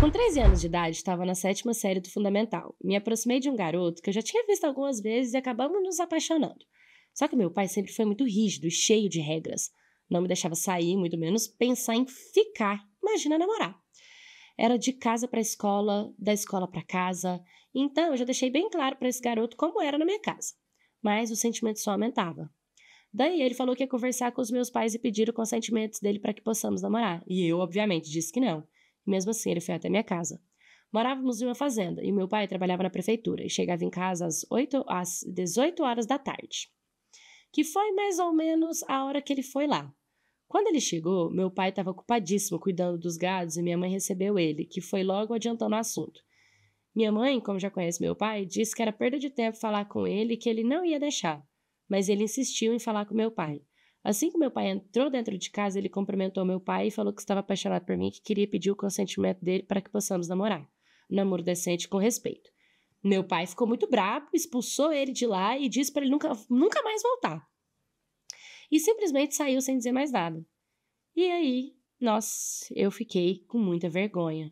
Com 13 anos de idade, estava na sétima série do Fundamental. Me aproximei de um garoto que eu já tinha visto algumas vezes e acabamos nos apaixonando. Só que meu pai sempre foi muito rígido e cheio de regras. Não me deixava sair, muito menos pensar em ficar. Imagina namorar. Era de casa para escola, da escola para casa. Então eu já deixei bem claro para esse garoto como era na minha casa. Mas o sentimento só aumentava. Daí ele falou que ia conversar com os meus pais e pedir o consentimento dele para que possamos namorar. E eu, obviamente, disse que não. Mesmo assim, ele foi até minha casa. Morávamos em uma fazenda e meu pai trabalhava na prefeitura e chegava em casa às, 8, às 18 horas da tarde, que foi mais ou menos a hora que ele foi lá. Quando ele chegou, meu pai estava ocupadíssimo cuidando dos gados e minha mãe recebeu ele, que foi logo adiantando o assunto. Minha mãe, como já conhece meu pai, disse que era perda de tempo falar com ele e que ele não ia deixar, mas ele insistiu em falar com meu pai. Assim que meu pai entrou dentro de casa, ele cumprimentou meu pai e falou que estava apaixonado por mim e que queria pedir o consentimento dele para que possamos namorar. namoro decente com respeito. Meu pai ficou muito bravo, expulsou ele de lá e disse para ele nunca, nunca mais voltar. E simplesmente saiu sem dizer mais nada. E aí, nós, eu fiquei com muita vergonha.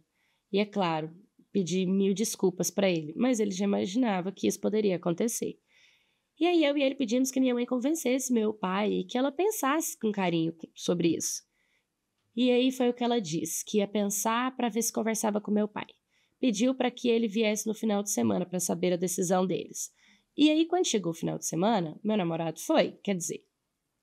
E é claro, pedi mil desculpas para ele, mas ele já imaginava que isso poderia acontecer. E aí eu e ele pedimos que minha mãe convencesse meu pai e que ela pensasse com carinho sobre isso. E aí foi o que ela disse, que ia pensar para ver se conversava com meu pai. Pediu para que ele viesse no final de semana para saber a decisão deles. E aí quando chegou o final de semana, meu namorado foi, quer dizer,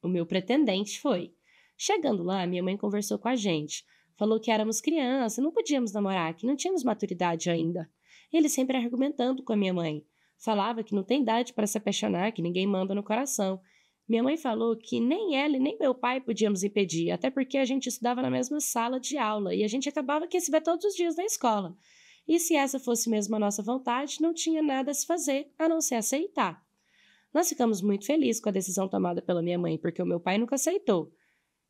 o meu pretendente foi. Chegando lá, minha mãe conversou com a gente, falou que éramos criança, não podíamos namorar, que não tínhamos maturidade ainda. Ele sempre argumentando com a minha mãe, Falava que não tem idade para se apaixonar, que ninguém manda no coração. Minha mãe falou que nem ela e nem meu pai podíamos impedir, até porque a gente estudava na mesma sala de aula e a gente acabava que se vê todos os dias na escola. E se essa fosse mesmo a nossa vontade, não tinha nada a se fazer a não ser aceitar. Nós ficamos muito felizes com a decisão tomada pela minha mãe, porque o meu pai nunca aceitou.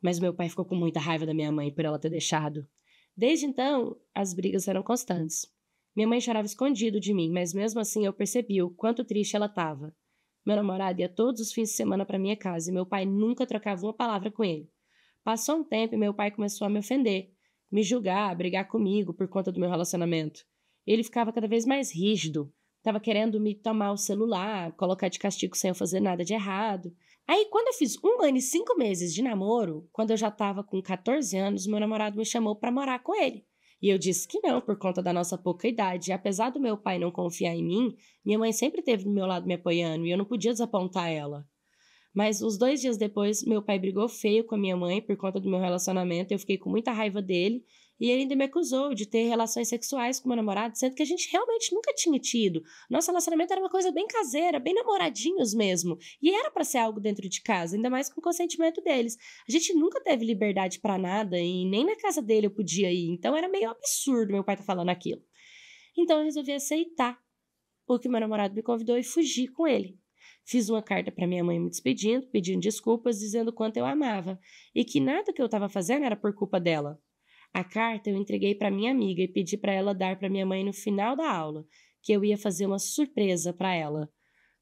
Mas o meu pai ficou com muita raiva da minha mãe por ela ter deixado. Desde então, as brigas eram constantes. Minha mãe chorava escondido de mim, mas mesmo assim eu percebi o quanto triste ela estava. Meu namorado ia todos os fins de semana para minha casa e meu pai nunca trocava uma palavra com ele. Passou um tempo e meu pai começou a me ofender, me julgar, brigar comigo por conta do meu relacionamento. Ele ficava cada vez mais rígido, estava querendo me tomar o celular, colocar de castigo sem eu fazer nada de errado. Aí, quando eu fiz um ano e cinco meses de namoro, quando eu já estava com 14 anos, meu namorado me chamou para morar com ele. E eu disse que não, por conta da nossa pouca idade. E apesar do meu pai não confiar em mim, minha mãe sempre esteve do meu lado me apoiando e eu não podia desapontar ela. Mas os dois dias depois, meu pai brigou feio com a minha mãe por conta do meu relacionamento. Eu fiquei com muita raiva dele e ele ainda me acusou de ter relações sexuais com meu namorado, sendo que a gente realmente nunca tinha tido. Nosso relacionamento era uma coisa bem caseira, bem namoradinhos mesmo. E era para ser algo dentro de casa, ainda mais com o consentimento deles. A gente nunca teve liberdade para nada e nem na casa dele eu podia ir. Então era meio absurdo meu pai estar tá falando aquilo. Então eu resolvi aceitar o que meu namorado me convidou e fugir com ele. Fiz uma carta para minha mãe me despedindo, pedindo desculpas, dizendo quanto eu amava e que nada que eu estava fazendo era por culpa dela. A carta eu entreguei para minha amiga e pedi para ela dar para minha mãe no final da aula, que eu ia fazer uma surpresa para ela.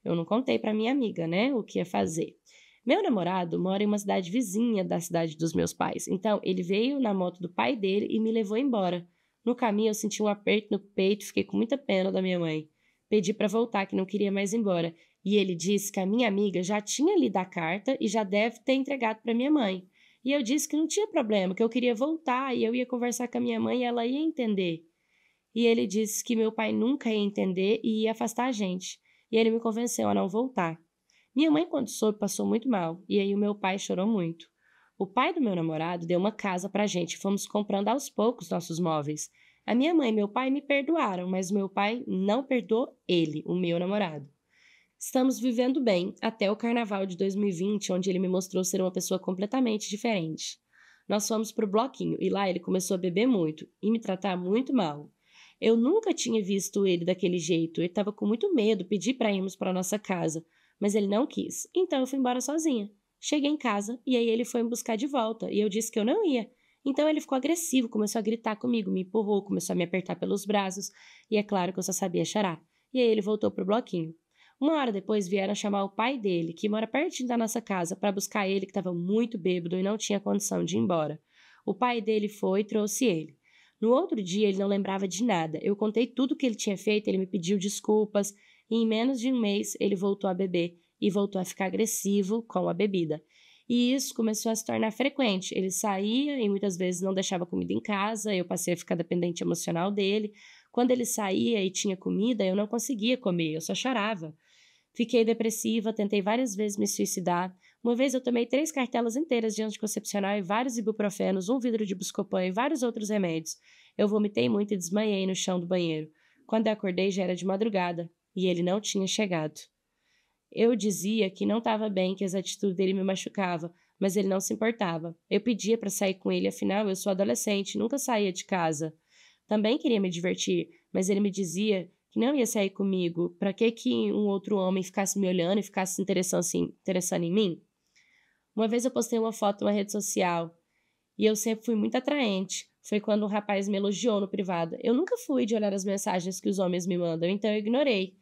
Eu não contei para minha amiga, né, o que ia fazer. Meu namorado mora em uma cidade vizinha da cidade dos meus pais, então ele veio na moto do pai dele e me levou embora. No caminho eu senti um aperto no peito, fiquei com muita pena da minha mãe. Pedi para voltar, que não queria mais ir embora, e ele disse que a minha amiga já tinha lido a carta e já deve ter entregado para minha mãe. E eu disse que não tinha problema, que eu queria voltar e eu ia conversar com a minha mãe e ela ia entender. E ele disse que meu pai nunca ia entender e ia afastar a gente. E ele me convenceu a não voltar. Minha mãe, quando soube, passou muito mal, e aí o meu pai chorou muito. O pai do meu namorado deu uma casa pra gente e fomos comprando aos poucos nossos móveis. A minha mãe e meu pai me perdoaram, mas meu pai não perdoou ele, o meu namorado. Estamos vivendo bem até o carnaval de 2020, onde ele me mostrou ser uma pessoa completamente diferente. Nós fomos pro bloquinho e lá ele começou a beber muito e me tratar muito mal. Eu nunca tinha visto ele daquele jeito, ele estava com muito medo, pedi para irmos para nossa casa, mas ele não quis. Então eu fui embora sozinha. Cheguei em casa e aí ele foi me buscar de volta e eu disse que eu não ia. Então ele ficou agressivo, começou a gritar comigo, me empurrou, começou a me apertar pelos braços, e é claro que eu só sabia chorar. E aí ele voltou pro bloquinho. Uma hora depois vieram chamar o pai dele, que mora pertinho da nossa casa, para buscar ele, que estava muito bêbado e não tinha condição de ir embora. O pai dele foi e trouxe ele. No outro dia, ele não lembrava de nada. Eu contei tudo o que ele tinha feito, ele me pediu desculpas, e em menos de um mês ele voltou a beber e voltou a ficar agressivo com a bebida. E isso começou a se tornar frequente. Ele saía e muitas vezes não deixava comida em casa, eu passei a ficar dependente emocional dele. Quando ele saía e tinha comida, eu não conseguia comer, eu só chorava. Fiquei depressiva, tentei várias vezes me suicidar. Uma vez eu tomei três cartelas inteiras de anticoncepcional e vários ibuprofenos, um vidro de buscopan e vários outros remédios. Eu vomitei muito e desmanhei no chão do banheiro. Quando eu acordei já era de madrugada e ele não tinha chegado. Eu dizia que não estava bem, que as atitudes dele me machucava, mas ele não se importava. Eu pedia para sair com ele, afinal eu sou adolescente, nunca saía de casa. Também queria me divertir, mas ele me dizia que não ia sair comigo, para que que um outro homem ficasse me olhando e ficasse se interessando, assim, interessando em mim? Uma vez eu postei uma foto numa rede social e eu sempre fui muito atraente. Foi quando um rapaz me elogiou no privado. Eu nunca fui de olhar as mensagens que os homens me mandam, então eu ignorei.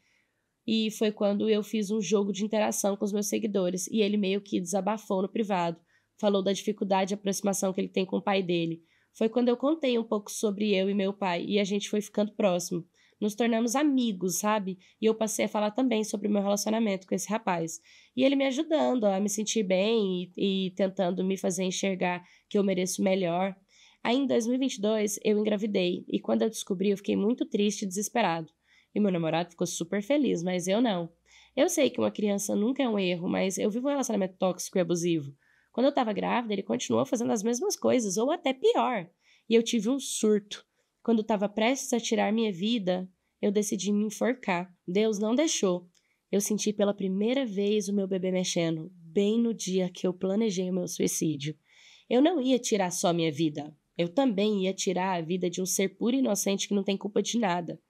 E foi quando eu fiz um jogo de interação com os meus seguidores e ele meio que desabafou no privado, falou da dificuldade de aproximação que ele tem com o pai dele. Foi quando eu contei um pouco sobre eu e meu pai e a gente foi ficando próximo. Nos tornamos amigos, sabe? E eu passei a falar também sobre o meu relacionamento com esse rapaz. E ele me ajudando a me sentir bem e, e tentando me fazer enxergar que eu mereço melhor. Aí em 2022 eu engravidei e quando eu descobri eu fiquei muito triste e desesperado. E meu namorado ficou super feliz, mas eu não. Eu sei que uma criança nunca é um erro, mas eu vivo um relacionamento tóxico e abusivo. Quando eu tava grávida, ele continuou fazendo as mesmas coisas, ou até pior. E eu tive um surto. Quando estava prestes a tirar minha vida, eu decidi me enforcar. Deus não deixou. Eu senti pela primeira vez o meu bebê mexendo, bem no dia que eu planejei o meu suicídio. Eu não ia tirar só minha vida, eu também ia tirar a vida de um ser puro e inocente que não tem culpa de nada.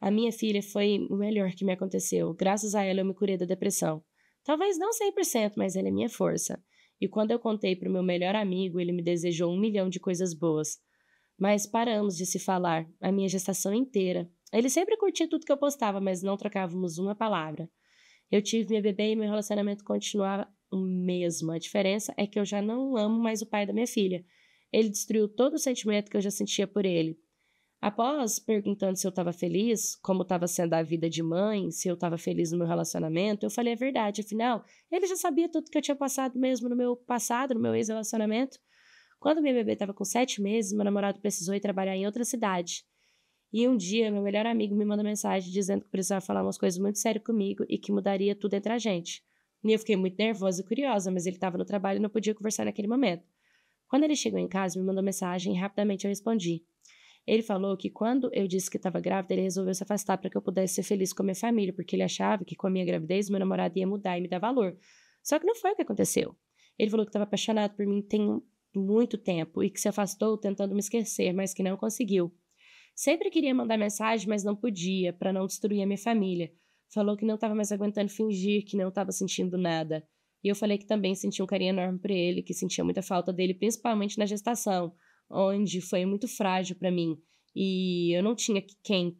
A minha filha foi o melhor que me aconteceu. Graças a ela eu me curei da depressão. Talvez não 100%, mas ela é minha força. E quando eu contei para o meu melhor amigo, ele me desejou um milhão de coisas boas mas paramos de se falar a minha gestação inteira. Ele sempre curtia tudo que eu postava, mas não trocávamos uma palavra. Eu tive minha bebê e meu relacionamento continuava o mesmo. A diferença é que eu já não amo mais o pai da minha filha. Ele destruiu todo o sentimento que eu já sentia por ele. Após perguntando se eu estava feliz, como estava sendo a vida de mãe, se eu estava feliz no meu relacionamento, eu falei a verdade. Afinal, ele já sabia tudo que eu tinha passado mesmo no meu passado, no meu ex-relacionamento. Quando minha bebê estava com sete meses, meu namorado precisou ir trabalhar em outra cidade. E um dia, meu melhor amigo me mandou mensagem dizendo que precisava falar umas coisas muito sérias comigo e que mudaria tudo entre a gente. E eu fiquei muito nervosa e curiosa, mas ele estava no trabalho e não podia conversar naquele momento. Quando ele chegou em casa, me mandou mensagem e rapidamente eu respondi. Ele falou que quando eu disse que estava grávida, ele resolveu se afastar para que eu pudesse ser feliz com a minha família, porque ele achava que com a minha gravidez meu namorado ia mudar e me dar valor. Só que não foi o que aconteceu. Ele falou que estava apaixonado por mim tem muito tempo e que se afastou tentando me esquecer, mas que não conseguiu. Sempre queria mandar mensagem, mas não podia, para não destruir a minha família. Falou que não estava mais aguentando fingir, que não estava sentindo nada. E eu falei que também sentia um carinho enorme por ele, que sentia muita falta dele, principalmente na gestação, onde foi muito frágil para mim. E eu não tinha quem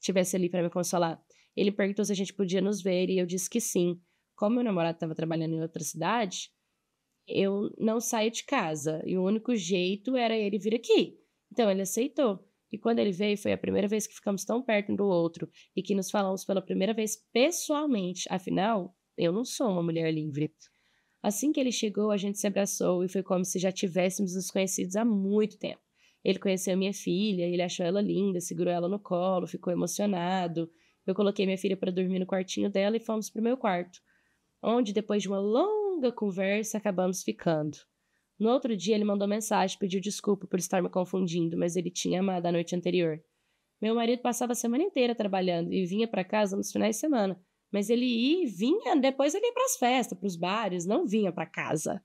tivesse ali para me consolar. Ele perguntou se a gente podia nos ver e eu disse que sim. Como meu namorado estava trabalhando em outra cidade, eu não saio de casa e o único jeito era ele vir aqui. Então ele aceitou. E quando ele veio, foi a primeira vez que ficamos tão perto um do outro e que nos falamos pela primeira vez pessoalmente. Afinal, eu não sou uma mulher livre. Assim que ele chegou, a gente se abraçou e foi como se já tivéssemos nos conhecidos há muito tempo. Ele conheceu minha filha, ele achou ela linda, segurou ela no colo, ficou emocionado. Eu coloquei minha filha para dormir no quartinho dela e fomos para o meu quarto, onde depois de uma longa longa conversa, acabamos ficando. No outro dia, ele mandou mensagem, pediu desculpa por estar me confundindo, mas ele tinha amado a noite anterior. Meu marido passava a semana inteira trabalhando e vinha para casa nos finais de semana, mas ele ia e vinha, depois ele ia para as festas, para os bares, não vinha para casa.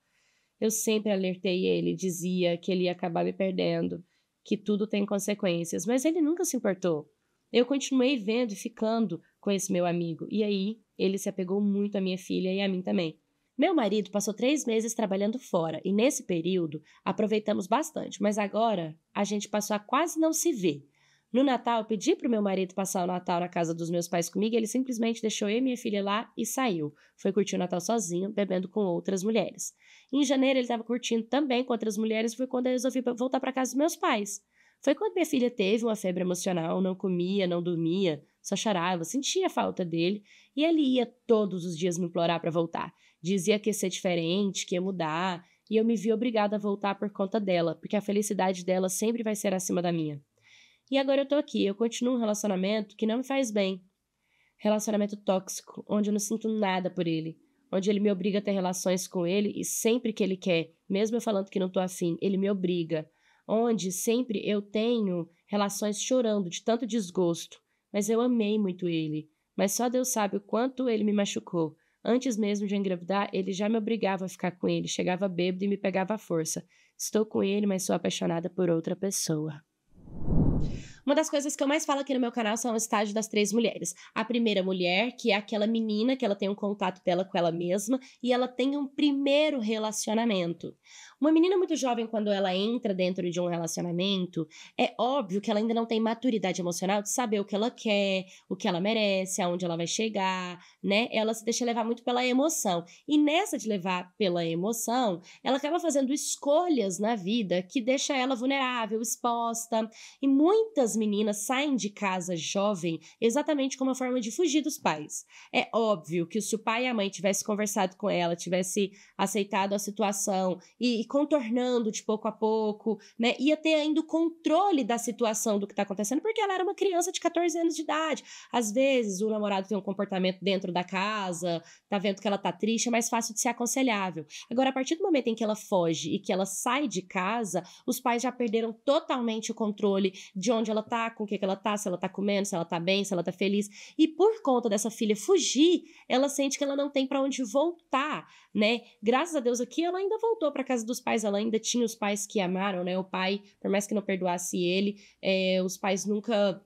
Eu sempre alertei ele, dizia que ele ia acabar me perdendo, que tudo tem consequências, mas ele nunca se importou. Eu continuei vendo e ficando com esse meu amigo, e aí ele se apegou muito à minha filha e a mim também. Meu marido passou três meses trabalhando fora e nesse período aproveitamos bastante, mas agora a gente passou a quase não se ver. No Natal, eu pedi para o meu marido passar o Natal na casa dos meus pais comigo, e ele simplesmente deixou eu e minha filha lá e saiu. Foi curtir o Natal sozinho, bebendo com outras mulheres. Em janeiro, ele estava curtindo também com outras mulheres, foi quando eu resolvi voltar para casa dos meus pais. Foi quando minha filha teve uma febre emocional, não comia, não dormia, só chorava, sentia falta dele, e ele ia todos os dias me implorar para voltar. Dizia que ia ser diferente, que ia mudar, e eu me vi obrigada a voltar por conta dela, porque a felicidade dela sempre vai ser acima da minha. E agora eu tô aqui, eu continuo um relacionamento que não me faz bem. Relacionamento tóxico, onde eu não sinto nada por ele, onde ele me obriga a ter relações com ele e sempre que ele quer, mesmo eu falando que não tô afim, ele me obriga. Onde sempre eu tenho relações chorando de tanto desgosto, mas eu amei muito ele. Mas só Deus sabe o quanto ele me machucou. Antes mesmo de engravidar, ele já me obrigava a ficar com ele, chegava bêbado e me pegava à força. Estou com ele, mas sou apaixonada por outra pessoa. Uma das coisas que eu mais falo aqui no meu canal são o estágio das três mulheres. A primeira mulher, que é aquela menina que ela tem um contato dela com ela mesma e ela tem um primeiro relacionamento. Uma menina muito jovem, quando ela entra dentro de um relacionamento, é óbvio que ela ainda não tem maturidade emocional de saber o que ela quer, o que ela merece, aonde ela vai chegar, né? Ela se deixa levar muito pela emoção. E nessa de levar pela emoção, ela acaba fazendo escolhas na vida que deixa ela vulnerável, exposta. E muitas muitas meninas saem de casa jovem exatamente como uma forma de fugir dos pais. É óbvio que se o pai e a mãe tivessem conversado com ela, tivesse aceitado a situação e, e contornando de pouco a pouco, né, ia ter ainda o controle da situação do que está acontecendo, porque ela era uma criança de 14 anos de idade. Às vezes o namorado tem um comportamento dentro da casa, tá vendo que ela tá triste, é mais fácil de ser aconselhável. Agora, a partir do momento em que ela foge e que ela sai de casa, os pais já perderam totalmente o controle de onde ela ela tá, com o que, que ela tá, se ela tá comendo, se ela tá bem, se ela tá feliz. E por conta dessa filha fugir, ela sente que ela não tem para onde voltar, né? Graças a Deus aqui ela ainda voltou para casa dos pais, ela ainda tinha os pais que amaram, né? O pai, por mais que não perdoasse ele, é, os pais nunca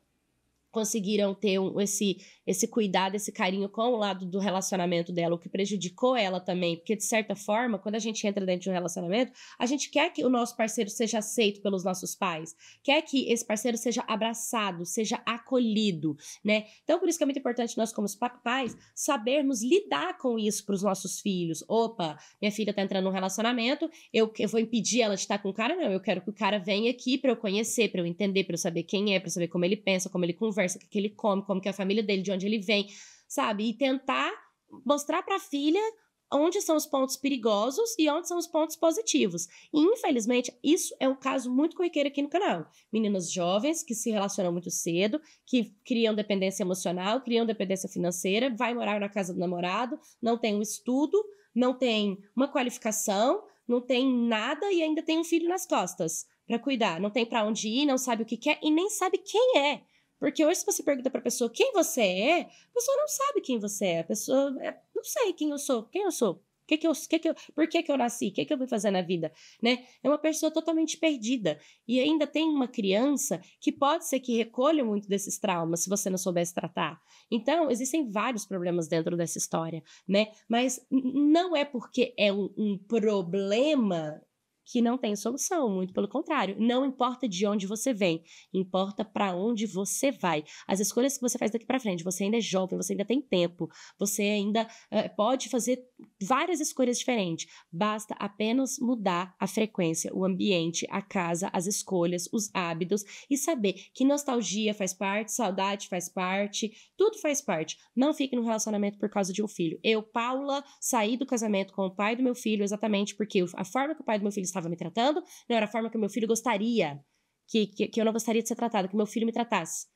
conseguiram ter um, esse esse cuidado, esse carinho com o lado do relacionamento dela, o que prejudicou ela também, porque de certa forma, quando a gente entra dentro de um relacionamento, a gente quer que o nosso parceiro seja aceito pelos nossos pais, quer que esse parceiro seja abraçado, seja acolhido, né? Então, por isso que é muito importante nós, como pais, sabermos lidar com isso para os nossos filhos. Opa, minha filha tá entrando num relacionamento, eu, eu vou impedir ela de estar com o cara? Não, eu quero que o cara venha aqui para eu conhecer, para eu entender, para eu saber quem é, para saber como ele pensa, como ele conversa, o que, que ele come, como que é a família dele, de onde ele vem, sabe? E tentar mostrar para a filha onde são os pontos perigosos e onde são os pontos positivos. E, infelizmente, isso é um caso muito corriqueiro aqui no canal. Meninas jovens que se relacionam muito cedo, que criam dependência emocional, criam dependência financeira, vai morar na casa do namorado, não tem um estudo, não tem uma qualificação, não tem nada e ainda tem um filho nas costas para cuidar, não tem para onde ir, não sabe o que quer e nem sabe quem é. Porque hoje, se você pergunta para a pessoa quem você é, a pessoa não sabe quem você é. A pessoa é, não sei quem eu sou, quem eu sou. Que que eu, que que eu, por que, que eu nasci? O que, que eu vou fazer na vida? Né? É uma pessoa totalmente perdida. E ainda tem uma criança que pode ser que recolha muito desses traumas se você não soubesse tratar. Então, existem vários problemas dentro dessa história. né? Mas não é porque é um, um problema que não tem solução, muito pelo contrário. Não importa de onde você vem, importa para onde você vai. As escolhas que você faz daqui para frente, você ainda é jovem, você ainda tem tempo, você ainda é, pode fazer várias escolhas diferentes. Basta apenas mudar a frequência, o ambiente, a casa, as escolhas, os hábitos e saber que nostalgia faz parte, saudade faz parte, tudo faz parte. Não fique no relacionamento por causa de um filho. Eu, Paula, saí do casamento com o pai do meu filho exatamente porque a forma que o pai do meu filho estava me tratando não era a forma que o meu filho gostaria, que, que, que eu não gostaria de ser tratado, que meu filho me tratasse.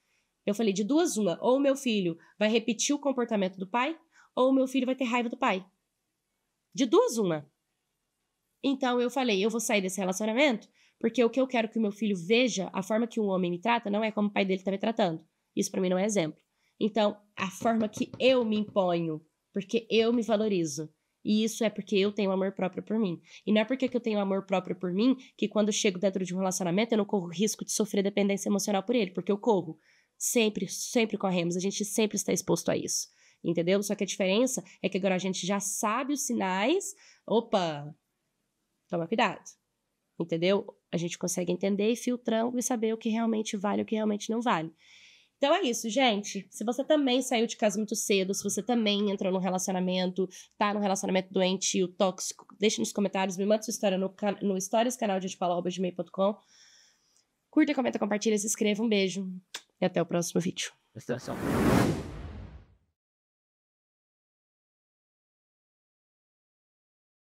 Eu falei de duas uma, ou meu filho vai repetir o comportamento do pai, ou meu filho vai ter raiva do pai. De duas, uma. Então eu falei: eu vou sair desse relacionamento, porque o que eu quero que o meu filho veja, a forma que um homem me trata, não é como o pai dele tá me tratando. Isso para mim não é exemplo. Então, a forma que eu me imponho, porque eu me valorizo. E isso é porque eu tenho amor próprio por mim. E não é porque eu tenho amor próprio por mim que quando eu chego dentro de um relacionamento eu não corro risco de sofrer dependência emocional por ele, porque eu corro. Sempre, sempre corremos, a gente sempre está exposto a isso entendeu? Só que a diferença é que agora a gente já sabe os sinais. Opa, toma cuidado, entendeu? A gente consegue entender e filtrando e saber o que realmente vale e o que realmente não vale. Então é isso, gente. Se você também saiu de casa muito cedo, se você também entrou num relacionamento, tá num relacionamento doente ou tóxico, deixe nos comentários, me manda sua história no, no Stories, canal de paula.gmail.com. Curta, comenta, compartilha, se inscreva. Um beijo e até o próximo vídeo.